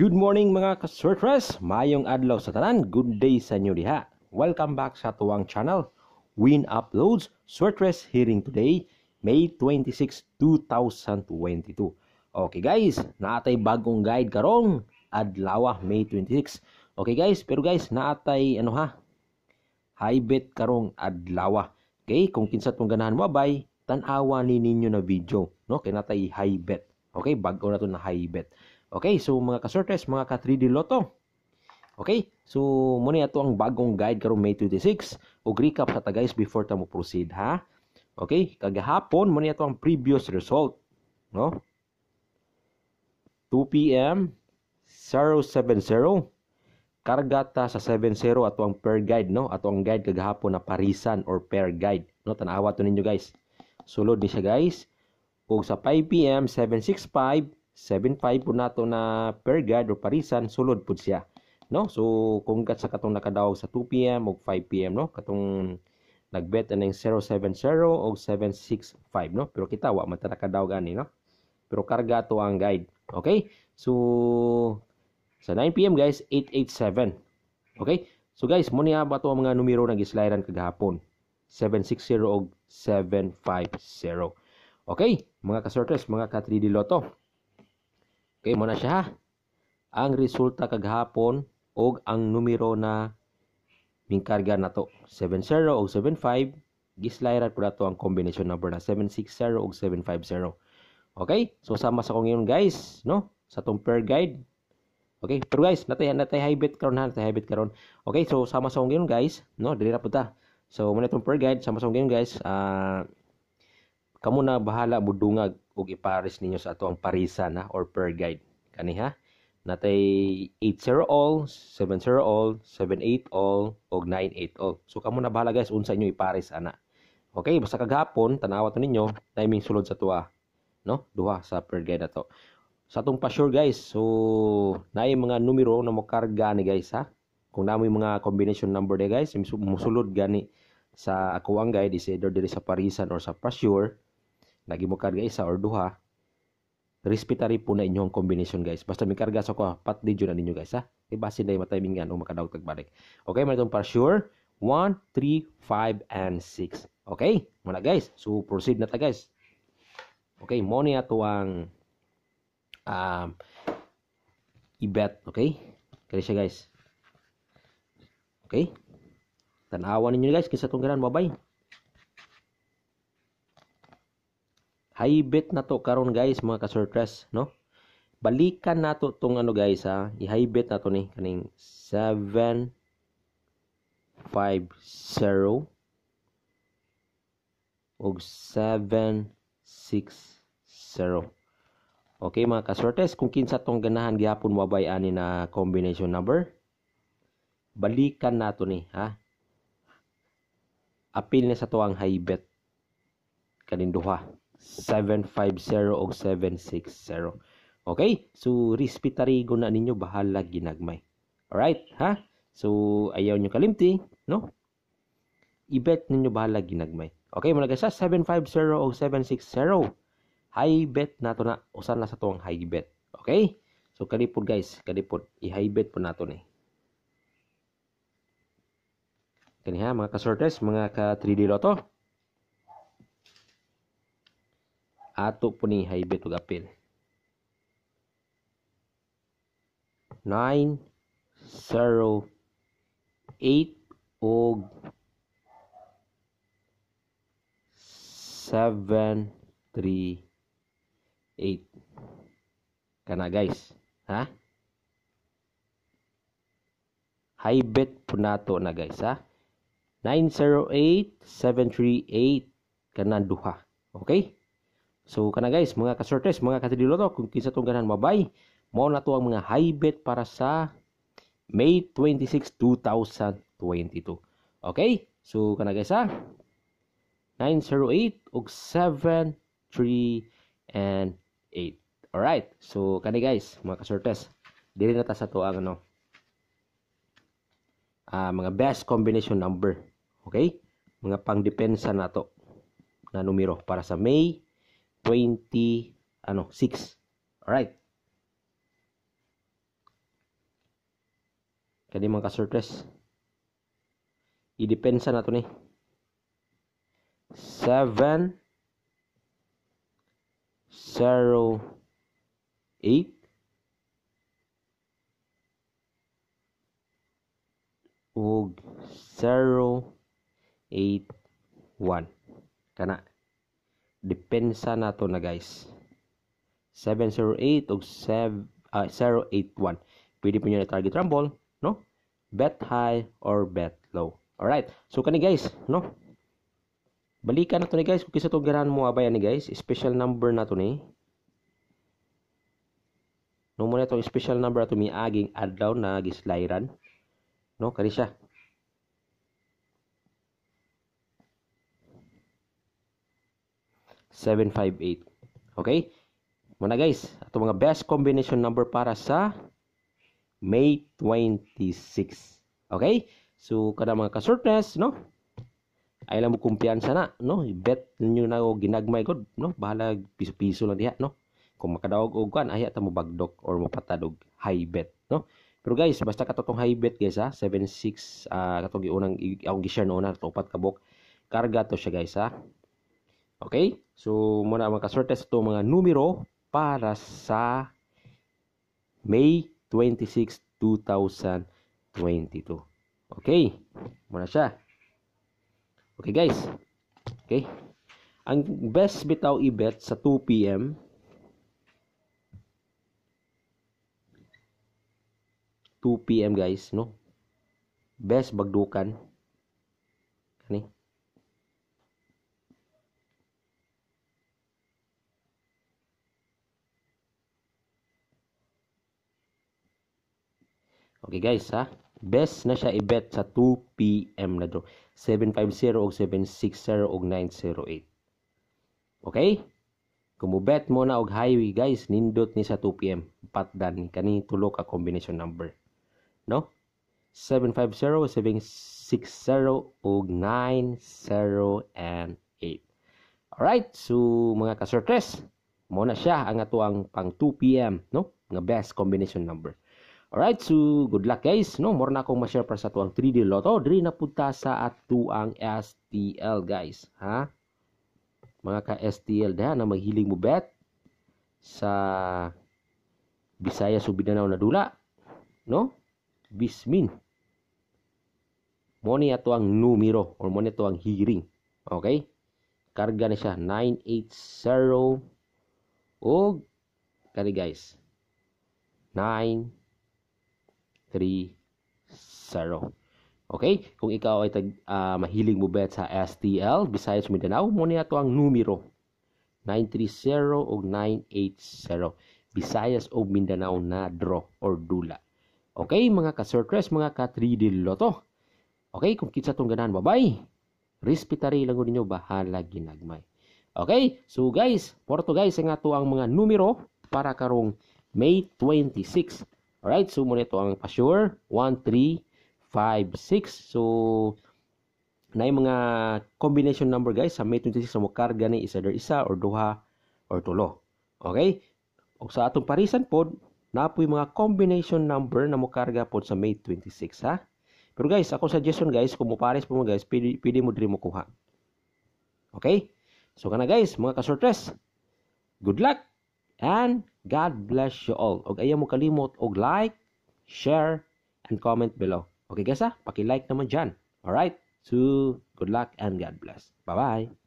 Good morning mga ka-surfers! Mayong adlaw sa tanan, good day sa inyo diha. Welcome back sa tuwang channel. Win Uploads, Surfers hearing today, May 26, 2022. Okay guys, naatay bagong guide karong adlaw May 26. Okay guys, pero guys, naatay ano ha? High bet karong adlaw. Okay, kung kinsa tong ganahan mo bay, tan-awa ni ninyo na video, no? Kay natay high bet. Okay, bag-o na to na high bet. Okay, so mga kasortes, mga ka-3D loto. Okay, so muna ato ang bagong guide karong May 26. O recap sa tagays before ta mo proceed ha. Okay, kagahapon muna ato ang previous result, no? 2 PM 070 karga ta sa 70 ato ang pair guide no ato ang guide kagahapon na parisan or pair guide no tanawa to ninyo guys sulod ni siya guys ug sa 5 pm 765 7.5 po nato na per guard or parisan sulod po siya no so kung congrats sa katong nakadawag sa 2 pm o 5 pm no katong nagbet aning 070 o 765 no pero kita wa man ta nakadawag ani no pero karga to ang guide okay so sa 9 pm guys 887 okay so guys mo niya ba to ang mga numero nag gislayran kagahapon 760 o 750 Okay, mga kasorters, mga ka 3D Lotto. Kay mo na siya. Ang resulta kagahapon og ang numero na mingkarga nato 70 og 75 gislayran pud ato ang combination number na 760 og 750. Okay? So sama sa kong yun guys, no? Sa tong pair guide. Okay? Pero guys, natay natay high bet karon ha, natay high bet karon. Okay, so sama sa kong yun guys, no? Dili ra pud ta. So muna tong pair guide, sama sa kong yun guys. Ah uh, kamo na bahala budungag ug ipares ninyo sa ato ang parisa na or per guide kani ha natay 80 all 70 all 78 all og 98 all so kamo na bahala guys unsa inyo ipares ana okay basta kagapon tanawa to ninyo timing sulod sa tuwa no duha sa per guide ato sa atong pa-sure guys so naay mga numero na mo karga ni guys ha kung namoy mga combination number de guys musulod gani sa ako guide is either diri sa parisan or sa pa lagi mo karga isa or duha, respetary po na inyong combination guys. Basta may karga sa ko, pat di na ninyo guys ha. Ibase na yung matimingan o makadaog tagbalik. Okay, meron para sure. 1, 3, 5, and 6. Okay, muna guys. So, proceed na ta guys. Okay, mo niya to ang um, i Okay, kaya siya guys. Okay, tanawan ninyo guys. Kisa itong ganaan. Bye-bye. high bet na to karon guys mga ka-surtress no balikan nato tong ano guys ha i-high bet na to ni kaning 7 5-0 og 7-6-0 Okay mga kasortes, kung kinsa tong ganahan gihapon mabay ani na combination number, balikan nato ni ha. Apil na sa tuang high bet kanin duha. 750 og 760. Okay? So, respetarigo na ninyo bahala ginagmay. Alright? Ha? So, ayaw nyo kalimti, no? I-bet ninyo bahala ginagmay. Okay, muna sa 750 og 760. High bet na to na. Usan na sa tuwang high bet. Okay? So, kalipod guys. Kalipod. I-high bet po na to ni. Kaniha, mga kasortes, mga ka 3D Lotto. atuk puning haibe tu gapil. 9 0 8 og 7 3 8 kana guys ha high bet po nato na guys ha 908 738 kana duha okay So kana guys, mga kasortes, mga katidiloto, kung kinsa tong ganan mabay, mo na to ang mga high bet para sa May 26, 2022. Okay? So kana guys ha. Ah, 908 og 7 3 and 8. Alright, So kani guys, mga kasortes, dili na ta sa to ang ano uh, mga best combination number. Okay? Mga pangdepensa na to na numero para sa May 20 ano 6 alright kadi mga ka-surplus i-depensa na ni 7 0 8 ug 0 8 1 kana depensa nato na guys 708 og 7 uh, 081 pwede po nyo na target rumble no bet high or bet low all right so kani guys no balikan nato ni guys kung kisa to ganahan mo abay ni guys special number nato ni no muna to special number ato mi aging down na gislairan no kani siya 758. Okay? Muna guys, ito mga best combination number para sa May 26. Okay? So, kada mga kasurtness, no? Ay lang mo kumpiyansa na, no? I-bet nyo na o ginagmay god, no? Bahala piso-piso lang diha, no? Kung makadaog o kan, ay ta mo bagdok or mapatadog high bet, no? Pero guys, basta ka katotong high bet guys ha, 76 uh, ah, katong giunang akong gi-share noon na upat ka book. Karga to siya guys ha. Okay? So, muna ang magkasorte sa itong mga numero para sa May 26, 2022. Okay? Muna siya. Okay, guys. Okay? Ang best bitaw i-bet sa 2 p.m. two p.m. guys, no? Best bagdukan Okay guys ha. Best na siya i-bet sa 2 p.m. na draw. 750 og 760 og 908. Okay? Kumubet mo na og highway guys, nindot ni sa 2 pm. Patdan ni kani tulo ka combination number. No? 750, 760 og 908. and 8. All right, so mga ka-sortres, mo na siya ang atuang pang 2 pm, no? Nga best combination number. Alright, so good luck guys. No, more na akong ma-share para sa tuang 3D Lotto. Diri na punta sa atuang STL guys. Ha? Mga ka-STL da na maghiling mo bet sa Bisaya so Binanaw na dula. No? Bismin. Mo ni atuang numero or mo ni atuang hearing. Okay? Karga na siya 980 og kani guys. 9 3-0. Okay? Kung ikaw ay tag, uh, ah, mahiling mo bet sa STL, Visayas Mindanao, muna ito ang numero. 930 o 980. Visayas o Mindanao na draw or dula. Okay, mga ka-surtres, mga ka-3D loto. Okay, kung kitsa tong ganahan, bye Respetary lang ninyo, bahala ginagmay. Okay, so guys, Porto guys, nga to ang mga numero para karong May 26, Alright, so muna ito ang pa-sure. 1, 3, 5, 6. So, na yung mga combination number guys sa May 26 sa mukarga ni isa der isa or duha or tulo. Okay? O sa atong parisan pod, napoy mga combination number na mukarga pod sa May 26 ha. Pero guys, ako suggestion guys, kung mupares po mo guys, pwede, pwede mo diri mo kuha. Okay? So kana guys, mga kasortres, good luck and God bless you all. Og ayaw mo kalimot og like, share, and comment below. Okay guys ha? Paki-like naman dyan. Alright? So, good luck and God bless. Bye-bye.